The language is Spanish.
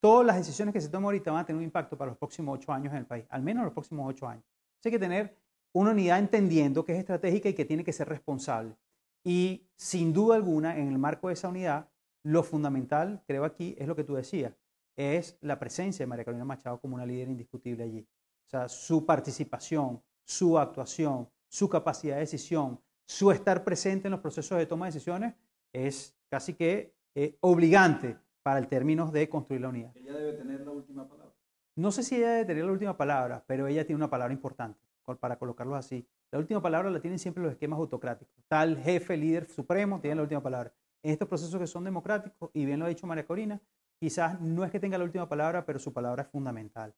todas las decisiones que se toman ahorita van a tener un impacto para los próximos ocho años en el país, al menos los próximos ocho años. hay que tener una unidad entendiendo que es estratégica y que tiene que ser responsable. Y sin duda alguna, en el marco de esa unidad, lo fundamental, creo aquí, es lo que tú decías, es la presencia de María Carolina Machado como una líder indiscutible allí. O sea, su participación, su actuación, su capacidad de decisión, su estar presente en los procesos de toma de decisiones es casi que eh, obligante para el término de construir la unidad. Ella debe tener la última palabra. No sé si ella debe tener la última palabra, pero ella tiene una palabra importante para colocarlo así. La última palabra la tienen siempre los esquemas autocráticos. Tal jefe, líder supremo, tiene la última palabra. En estos procesos que son democráticos, y bien lo ha dicho María Corina, quizás no es que tenga la última palabra, pero su palabra es fundamental.